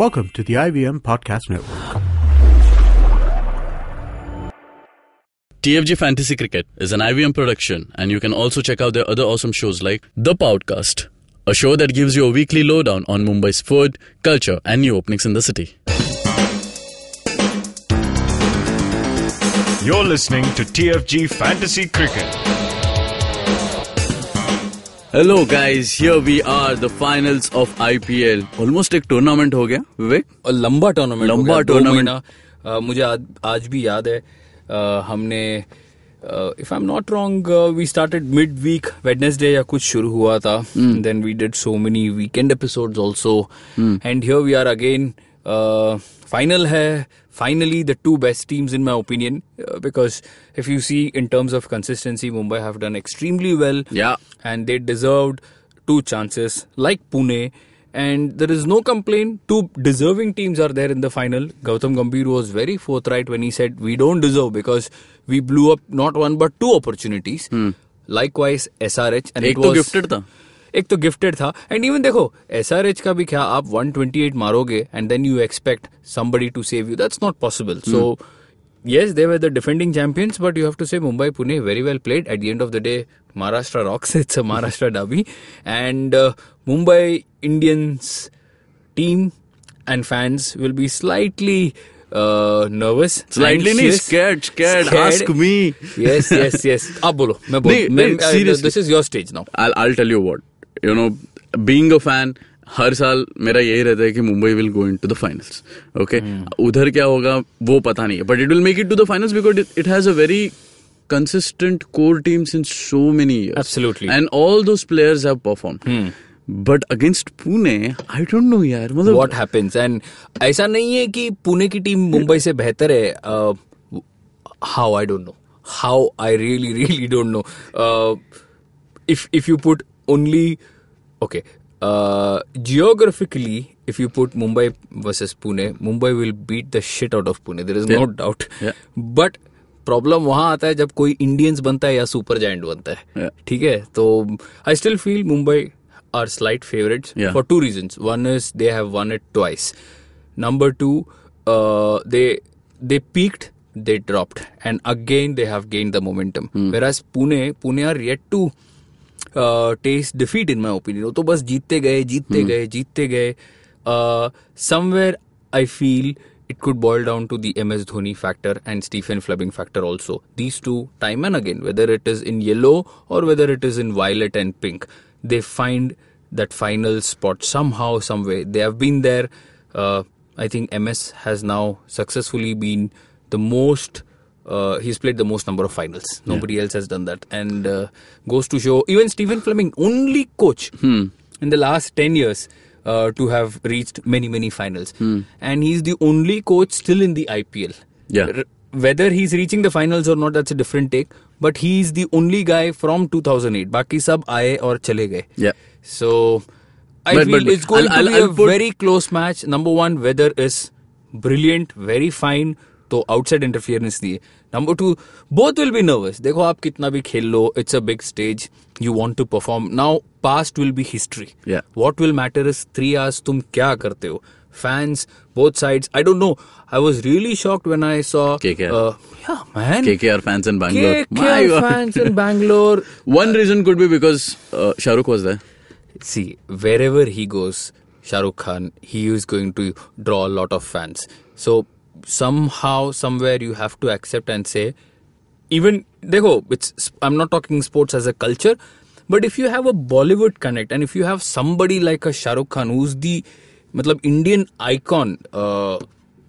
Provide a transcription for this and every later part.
Welcome to the IBM Podcast Network. TFG Fantasy Cricket is an IBM production, and you can also check out their other awesome shows like The Podcast, a show that gives you a weekly lowdown on Mumbai's food, culture, and new openings in the city. You're listening to TFG Fantasy Cricket. Hello guys here we are the finals of IPL almost एक tournament हो गया विवेक और लंबा tournament लंबा tournament मुझे आज, आज भी याद है आ, हमने if I am not wrong we started mid week Wednesday या कुछ शुरू हुआ था then we did so many weekend episodes also and here we are again final है finally the two best teams in my opinion uh, because if you see in terms of consistency mumbai have done extremely well yeah and they deserved two chances like pune and there is no complaint two deserving teams are there in the final gautam gambhir was very forthright when he said we don't deserve because we blew up not one but two opportunities hmm. likewise srh and Ek it was gifted tha. एक तो gifted था and even देखो S R H का भी क्या आप one twenty eight मारोगे and then you expect somebody to save you that's not possible so yes they were the defending champions but you have to say Mumbai Pune very well played at the end of the day Maharashtra rocks it's a Maharashtra derby and Mumbai Indians team and fans will be slightly nervous slightly नहीं this is your stage now you know being a fan हर साल मेरा यही रहता है कि Mumbai will go into the finals okay उधर क्या होगा वो पता नहीं है but it will make it to the finals because it has a very consistent core team in so many years. And all all players have perform but against Pune I don't know यार मतलब what happens and ऐसा नहीं है कि पुणे की team Mumbai से बेहतर है how I don't know how I really really don't know if if you put only okay uh, geographically if you put mumbai versus pune mumbai will beat the shit out of pune there is yeah. no problem वहां आता है जब कोई Indians बनता है या super जैंड बनता है ठीक yeah. है तो I still feel Mumbai are slight favourite for two reason one is they have won it twice number two they they peaked they dropped and again they have gain the momentum whereas Pune Pune are yet to taste defeat in my opinion वो तो बस जीतते गए जीतते हम्म। गए जीतते गए somewhere I feel it could boil down to the M S Dhoni factor and Stephen Fleming factor also these two time and again whether it is in yellow और whether it is in violet and pink they find that final spot somehow some way they have been there I think M S has now successfully been the most uh, he's played the most number of finals. Nobody yeah. else has done that, and uh, goes to show even Stephen Fleming, only coach hmm. in the last ten years uh, to have reached many many finals, hmm. and he's the only coach still in the IPL. Yeah. R- whether he's reaching the finals or not, that's a different take. But he's the only guy from 2008. Baki sab aaye or chale gaye. Yeah. So I but, feel but, it's going I'll, to be I'll, I'll a very close match. Number one, weather is brilliant, very fine. So, outside interference, दिए number two both will be nervous देखो आप कितना भी खेल लो it's a big stage you want to perform now past will be history what will matter is three hours तुम क्या करते हो fans both side I don't know I was really shocked when I saw fans in Bangalore one reason could be because Shahrukh was see wherever he goes Shahrukh Khan he is going to draw lot of fans so somehow somewhere you have to accept and say even देखो it's I'm not talking sports as a culture but if you have a Bollywood connect and if you have somebody like a Shahrukh Khan who's the मतलब Indian icon uh,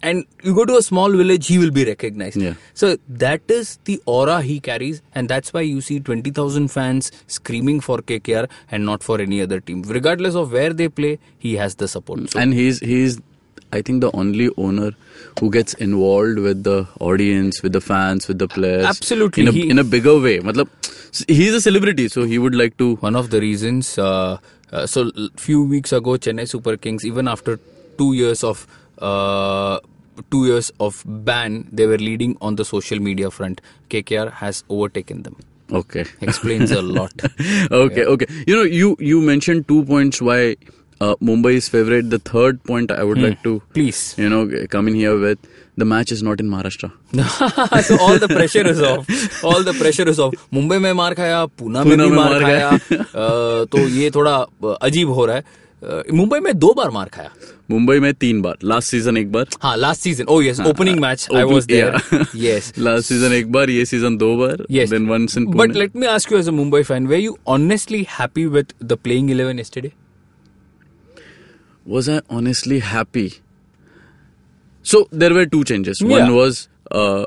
and you go to a small village he will be recognized yeah. so that is the aura he carries and that's why you see 20000 fans screaming for kkr and not for any other team regardless of where they play he has the support so. and he's he's I think the only owner who gets involved with the audience, with the fans, with the players. Absolutely. In a, he, in a bigger way. Matlab, he's a celebrity, so he would like to. One of the reasons. Uh, uh, so, few weeks ago, Chennai Super Kings, even after two years of. Uh, two years of ban, they were leading on the social media front. KKR has overtaken them okay explains a lot okay yeah. okay you know you you mentioned two points why Uh, Mumbai is favorite. The third point I would mm. like to please, you know, come in here with the match is not in Maharashtra. so all the pressure is off. All the pressure is off. Mumbai में मार खाया, पूना में भी मार, मार खाया. तो ये थोड़ा अजीब हो रहा है. मुंबई में दो बार मार खाया मुंबई में तीन बार लास्ट सीजन एक बार हाँ last season oh yes opening match I was there yes last season एक बार ये सीजन दो बार yes then once in but let me ask you as a Mumbai fan were you honestly happy with the playing eleven yesterday was I honestly happy? So there were two changes. Yeah. One was uh,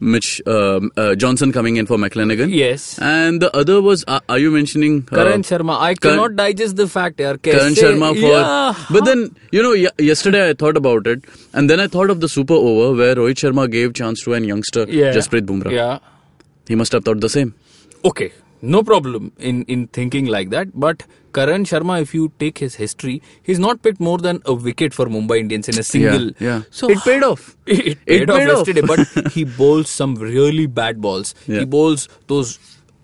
Mitch uh, uh, Johnson coming in for McLennan. Yes. And the other was, uh, are you mentioning uh, Karan Sharma? I cannot Karan, digest the fact, yaar. Karan Sharma for. Yeah. But then you know, yesterday I thought about it, and then I thought of the super over where Rohit Sharma gave chance to an youngster, yeah. Jasprit Bumrah. Yeah. He must have thought the same. Okay no problem in, in thinking like that. But Karan Sharma, if you take his history, he's not picked more than a wicket for Mumbai Indians in a single. Yeah, yeah. So it paid off. It, it paid, off paid yesterday, but he bowls some really bad balls. Yeah. He bowls those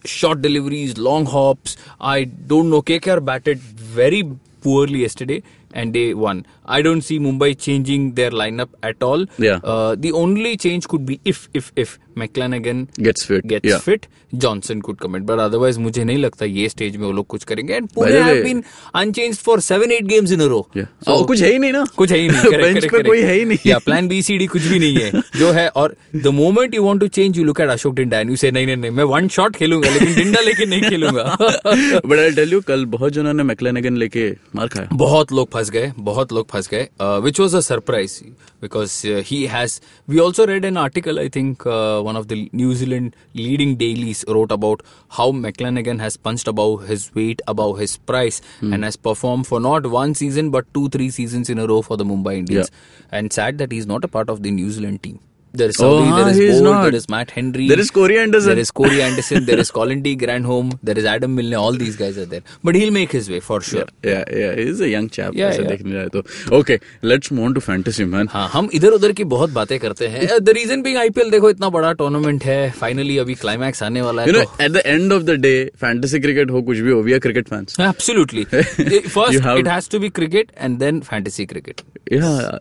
short deliveries, long hops. I don't know. KKR batted very poorly yesterday and day one. I don't see Mumbai changing their lineup at all. Yeah. Uh, the only change could be if, if, if McClenaghan gets fit gets fit Johnson could comment but otherwise मुझे नहीं लगता ये stage में वो लोग कुछ करेंगे and Pune have been unchanged for 7 8 games in a row so कुछ है ही नहीं ना कुछ है ही नहीं बेंच पे कोई है ही नहीं या प्लान बी सी डी कुछ भी नहीं है जो है और the moment you want to change you look at Ashok Dinda and you say नहीं नहीं मैं वन शॉट खेलूंगा लेकिन डिंडा लेके नहीं खेलूंगा बट आई टेल यू कल बहुत जनों ने मैक्लेनगन लेके मार खाया बहुत लोग फंस गए बहुत लोग फंस गए which was a surprise because he has we also read an article I think one of the New Zealand leading dailies, wrote about how McLanagan has punched above his weight, above his price, mm. and has performed for not one season but two, three seasons in a row for the Mumbai Indians. Yeah. And sad that he's not a part of the New Zealand team. There is Saudi, oh, there is Bolt, not. there is Matt Henry. There is Corey Anderson. There is Corey Anderson. there is Colin D. Grandholm. There is Adam Milne. All these guys are there. But he'll make his way for sure. Yeah, yeah. yeah. He's a young chap. Yeah, yeah. देखने जाए तो. Okay, let's move on to fantasy man. हाँ, हम इधर उधर की बहुत बातें करते हैं. The reason being IPL देखो इतना बड़ा टूर्नामेंट है. Finally अभी क्लाइमैक्स आने वाला है. You know, at the end of the day, fantasy cricket हो कुछ भी हो, we are cricket fans. Absolutely. First, have... it has to be cricket and then fantasy cricket. Yeah.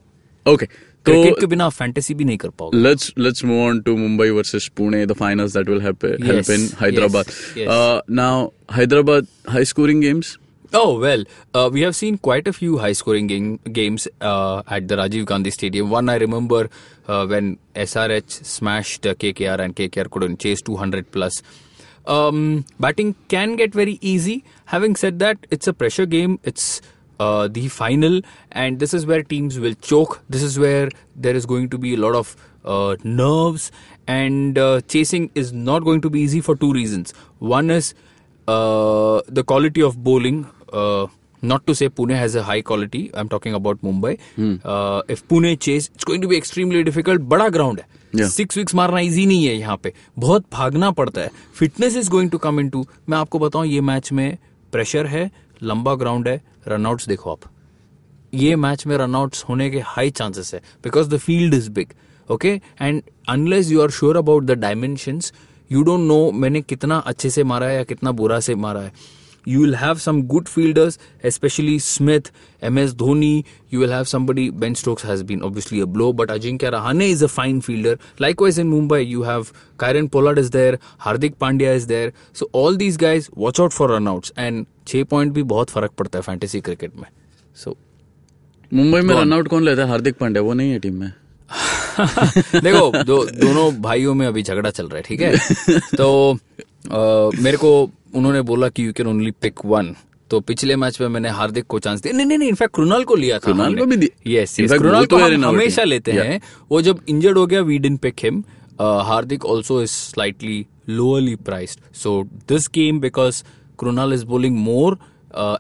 Okay. तो क्रिकेट के बिना फैंटेसी भी नहीं कर पाओगे let's let's move on to Mumbai versus Pune the finals that will help in Hyderabad now Hyderabad high scoring games Oh, well, uh, we have seen quite a few high scoring game, games uh, at the Rajiv Gandhi Stadium. One I remember uh, when SRH smashed uh, KKR and KKR couldn't chase 200 plus. Um, batting can get very easy. Having said that, it's a pressure game. It's uh, the final, and this is where teams will choke. This is where there is going to be a lot of uh, nerves, and uh, chasing is not going to be easy for two reasons. One is uh, the quality of bowling. uh, not to say Pune has a high quality. I'm talking about Mumbai. Hmm. Uh, if Pune chase, it's going to be extremely difficult. Bada ground है. Six विक्स मारना easy नहीं है यहाँ पे बहुत भागना पड़ता है fitness is going to come in to मैं आपको बताऊं ये मैच में प्रेशर है लंबा ग्राउंड है रनआउट्स देखो आप ये मैच में रनआउट्स होने के हाई चांसेस है because the field is big okay and unless you are sure about the dimensions you don't know मैंने कितना अच्छे से मारा है या कितना बुरा से मारा है you will have some good fielders, especially Smith, MS Dhoni. You will have somebody. Ben Stokes has been obviously a blow, but Ajinkya Rahane is a fine fielder. Likewise, in Mumbai, you have Kyron Pollard is there, Hardik Pandya is there. So all these guys, watch out for runouts. And छः point भी बहुत फर्क पड़ता है fantasy cricket में सो so, Mumbai में runout कौन लेता है हार्दिक पांड्या वो नहीं है टीम में देखो दो, दोनों भाइयों में अभी झगड़ा चल रहा है ठीक है तो Uh, मेरे को उन्होंने बोला कि you can only pick one तो पिछले मैच में मैंने हार्दिक को चांस दिया नहीं नहीं इनफैक्ट क्रुनाल को लिया था क्रुनाल को भी दिया यस yes, क्रुनाल तो हमेशा लेते हैं वो जब इंजर्ड हो गया we didn't pick him Hardik also is slightly lowerly priced so this game because Krunal is bowling more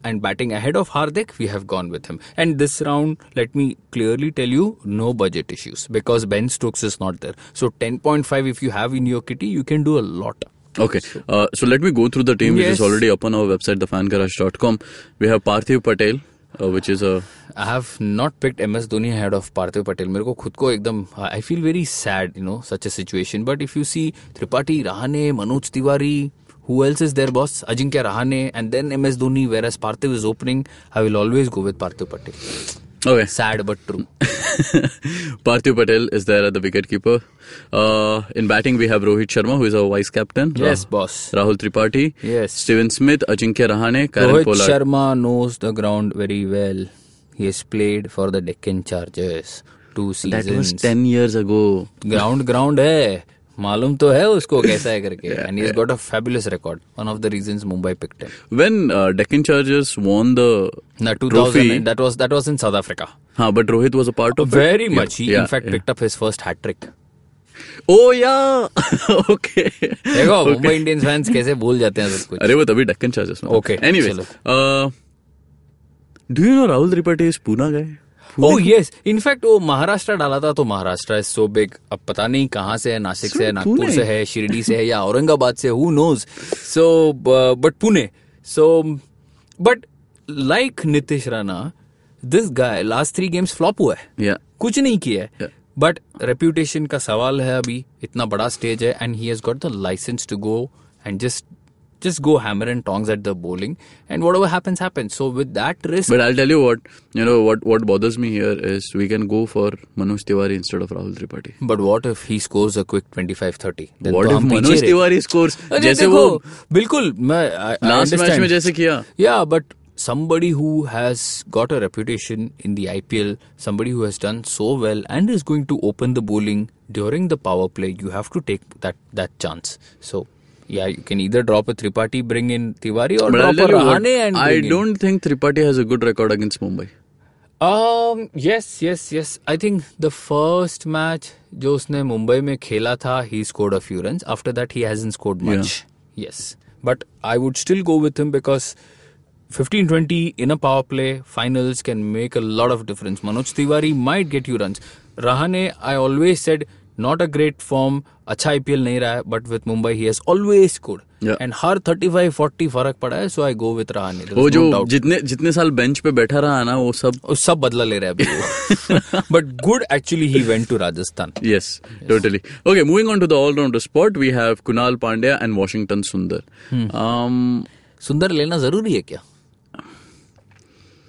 and batting ahead of Hardik we have gone with him and this round let me clearly tell you no budget issues because Ben Stokes is not there so ten point five if you have in your kitty you can do a lot Okay, so, uh, so, let me go through the team, yes. which is already up on our website, thefangarage.com. We have Parthiv Patel, uh, which is a I have not picked MS Dhoni ahead of Parthiv Patel. मेरे को I feel very sad, you know, such a situation. But if you see Tripathi, Rahane, Manoj Tiwari, who else is there, boss? Ajinkya Rahane, and then MS Dhoni. Whereas Parthiv is opening, I will always go with Parthiv Patel. Okay. Sad but true. Parthiv Patel is there at the wicketkeeper. Uh, in batting, we have Rohit Sharma, who is our vice captain. Yes, boss. Rahul Tripathi. Yes. Steven Smith, Ajinkya Rahane, Rohit Sharma knows the ground very well. He has played for the Deccan Chargers two seasons. That was 10 years ago. Ground, ground eh. मालूम तो है उसको कैसा है करके and he got a fabulous record one of the reasons Mumbai picked him when Deccan Chargers won the ना 2000 that was that was in South Africa हां but Rohit was a part of very much he he yeah, in fact yeah. picked up oh yeah okay देखो Mumbai Indians fans कैसे भूल जाते हैं सब कुछ अरे वो तभी Deccan Chargers okay anyway do you know Rahul Tripathi is Poona गए ओ यस इनफैक्ट वो महाराष्ट्र डाला था तो महाराष्ट्र इज सो बिग अब पता नहीं कहाँ से है नासिक से है नागपुर से है शिरडी से है या औरंगाबाद से who knows so but Pune so but like Nitish Rana this guy last three games flop हुआ है yeah. कुछ नहीं किया है yeah. बट रेप्यूटेशन का सवाल है अभी इतना बड़ा स्टेज है and he has got the license to go and just just go hammer and tongs at the bowling and whatever happens happens so with that risk but i'll tell you what you know what what bothers me here is we can go for manoj tiwari instead of rahul tripathi but what if he scores a quick 25 30 then what if manoj tiwari scores jaise wo bilkul main I, last match mein jaise kiya yeah but somebody who has got a reputation in the IPL, somebody who has done so well and is going to open the bowling during the power play, you have to take that that chance. So yeah, you can either drop a Tripathi, bring in Tiwari, or but drop a Rahane what, and I don't think Tripathi has a good record against Mumbai. Um, yes, yes, yes. I think the first match जो उसने मुंबई में खेला he scored a few runs. After that, he hasn't scored much. Yes, but I would still go with him because 15-20 in a power play finals can make a lot of difference manoj tiwari might get you runs rahane i always said not a great form अच्छा IPL नहीं रहा है but with Mumbai he always good and हर five forty फर्क पड़ा है सो आई go with रहाने वो जो जितने जितने साल बेंच पे बैठा रहा ना वो सब वो सब बदला ले रहा है अभी but good actually he went to Rajasthan yes totally okay moving on to the allrounder spot we have Kunal Pandya and Washington Sundar Sundar लेना जरूरी है क्या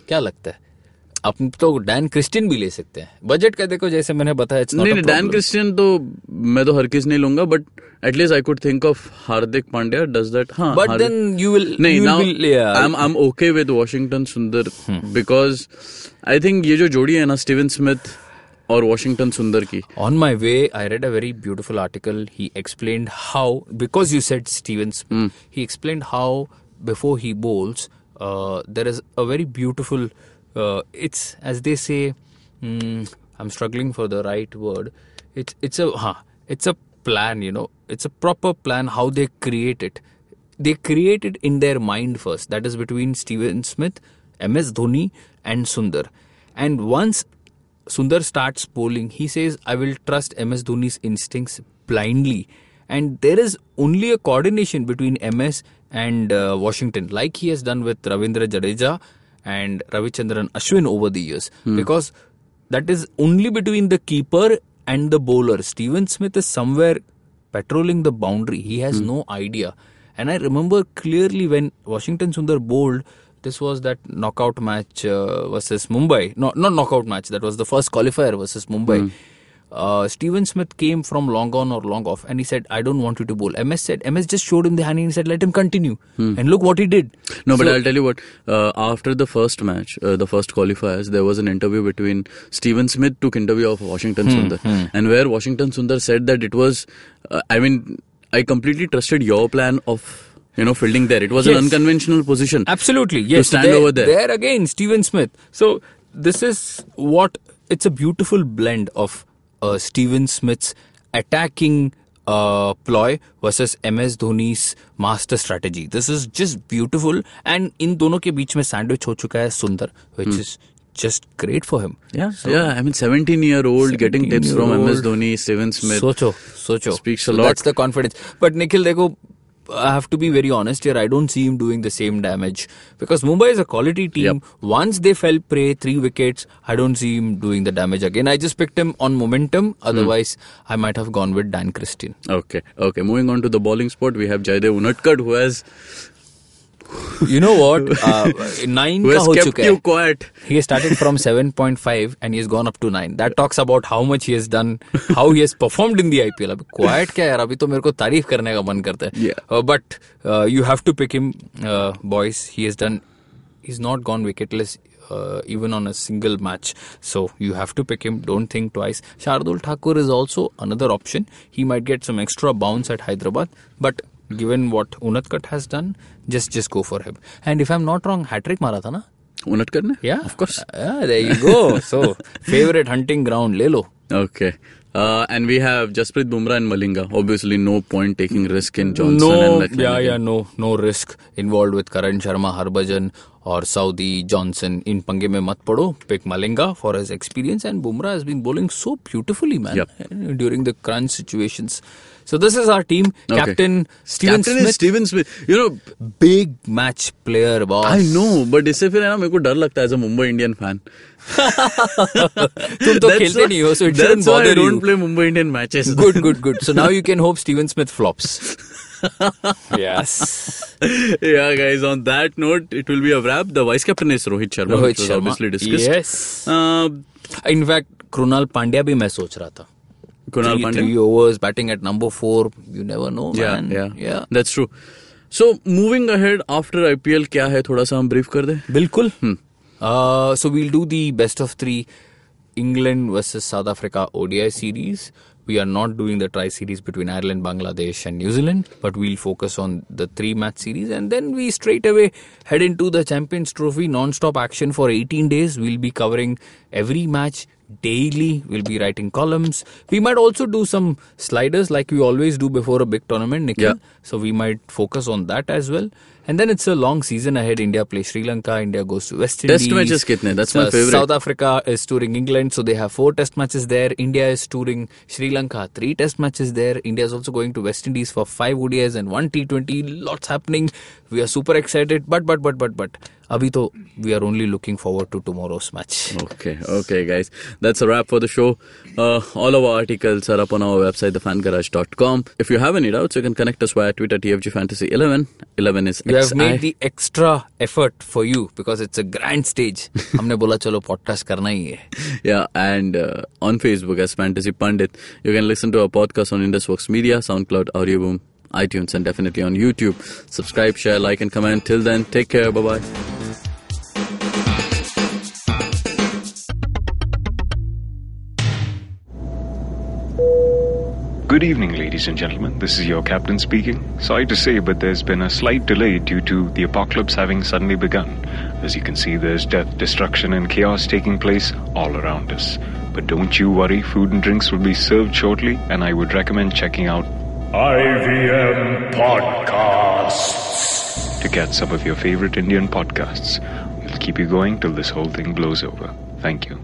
क्या लगता है आप तो डैन क्रिस्टियन भी ले सकते हैं बजट का देखो जैसे मैंने बताया नहीं नहीं डैन क्रिस्टियन तो मैं तो हर किस नहीं लूंगा but at least I could think of Hardik Pandya does that हाँ बट देन यू विल नहीं now I am I am okay with Washington Sundar because I think ये जो जोड़ी है ना स्टीवन स्मिथ और वॉशिंगटन सुंदर की on my way I read a very beautiful article he explain how because you set Stevens he explain how before he bowls there is a very beautiful uh, it's as they say. Mm, I'm struggling for the right word. It's it's a huh, it's a plan. You know, it's a proper plan how they create it. They create it in their mind first. That is between Steven Smith, MS Dhoni, and Sundar. And once Sundar starts bowling, he says, "I will trust MS Dhoni's instincts blindly." and there is only a coordination between MS and uh, Washington, like he has done with Ravindra Jadeja and Ravichandran Ashwin over the years hmm. because that is only between the keeper and the bowler. Steven Smith is somewhere patrolling the boundary. He has hmm. no idea. And I remember clearly when Washington Sundar bowled, this was that knockout match uh, versus Mumbai. No, not knockout match. That was the first qualifier versus Mumbai. Hmm uh, Steven Smith came from long on or long off and he said, I don't want you to bowl. MS said, MS just showed him the hand and he said, let him continue. Hmm. And look what he did. No, so, but I'll tell you what, uh, after the first match, uh, the first qualifiers, there was an interview between Steven Smith took interview of Washington hmm, Sundar hmm. and where Washington Sundar said that it was, uh, I mean, I completely trusted your plan of you know, fielding there. It was yes. an unconventional position. Absolutely, yes. To stand there, over there. There again, Steven Smith. So this is what it's a beautiful blend of uh, Steven Smith's attacking uh, ploy versus MS Dhoni's master strategy. This is just beautiful, and in dono ke बीच में sandwich हो चुका है सुंदर, which hmm. is just great for him. Yeah, so, yeah. I mean, 17 year old 17 getting tips from MS Dhoni, Steven Smith. Socho, socho. Speaks a so lot. That's the confidence. But Nikhil, देखो I have to be very honest here. I don't see him doing the same damage because Mumbai is a quality team. Yep. Once they fell prey, three wickets, I don't see him doing the damage again. I just picked him on momentum. Hmm. Otherwise, I might have gone with Dan Christian. Okay, okay. Moving on to the bowling spot, we have Jaydev Unatkar who has you know what uh, 9 ka ho kept you quiet he started from 7.5 and he has gone up to 9 that talks about how much he has done how he has performed in the IPL अब quiet क्या यार अभी तो मेरे को तारीफ करने का मन करता है yeah. Uh, but uh, you have to pick him boys he has done he's not gone wicketless even on a single match. So you have to pick him. Don't think twice. Shardul Thakur is also another option. He might get some extra bounce at Hyderabad, but given what Unadkat has done, just just go for him. And if I'm not wrong, hat trick mara tha na? Unadkat ne? Yeah, of course. Uh, yeah, there you go. so favorite hunting ground, lelo. Okay. Uh, and we have Jasprit Bumrah and Malinga. Obviously, no point taking risk in Johnson. No, yeah, yeah, no, no risk involved with Karan Sharma, Harbhajan or Saudi Johnson. In Pange mein mat pado. Pick Malinga for his experience and Bumrah has been bowling so beautifully, man. Yep. During the crunch situations. So this is our team okay. captain Steven captain Smith. Steven Smith. You know, big match player, boss. I know, but इससे फिर है ना मेरे को डर लगता है as a Mumbai Indian fan तुम तो खेलते नहीं हो so it doesn't I you don't play Mumbai Indian matches good good good so now you can hope Steven Smith flops yes. yeah, guys. On that note, it will be a wrap. The vice captain is Rohit Sharma, Rohit which was Sharma. obviously discussed. Yes. Uh, In fact, Krunal Pandya भी मैं सोच रहा था. Kunal Pandya. Three overs, batting at number four. You never know, yeah, man. Yeah, yeah. That's true. So moving ahead after IPL, क्या है थोड़ा सा हम ब्रीफ कर दें बिल्कुल so we'll do the best of three England versus South Africa ODI we are not doing the tri series between Ireland, Bangladesh, and New Zealand, but we'll focus on the three match series and then we straight away head into the Champions Trophy non stop action for 18 days. We'll be covering every match daily. We'll be writing columns. We might also do some sliders like we always do before a big tournament, Nikhil. Yeah. So we might focus on that as well. And then it's a long season ahead. India plays Sri Lanka. India goes to West Indies. Test matches kitne? That's my favorite. South Africa is touring England, so they have four test matches there. India is touring Sri Lanka. Three test matches there. India is also going to West Indies for five ODIs and one T20. Lots happening. We are super excited. But but but but but. अभी तो we are only looking forward to tomorrow's Okay Okay, okay guys that's a wrap for the show All of our articles are up on our website thefangarage.com if you have any doubts you can connect us via twitter tfg fantasy 11 11 is But I've made I... the extra effort for you because it's a grand stage. हमने बोला चलो podcast करना ही है. Yeah, and uh, on Facebook as Fantasy Pandit, you can listen to our podcast on IndusWorks Media, SoundCloud, Audioboom, iTunes, and definitely on YouTube. Subscribe, share, like, and comment. Till then, take care. Bye bye. Good evening, ladies and gentlemen. This is your captain speaking. Sorry to say, but there's been a slight delay due to the apocalypse having suddenly begun. As you can see, there's death, destruction, and chaos taking place all around us. But don't you worry, food and drinks will be served shortly, and I would recommend checking out IVM Podcasts to get some of your favorite Indian podcasts. We'll keep you going till this whole thing blows over. Thank you.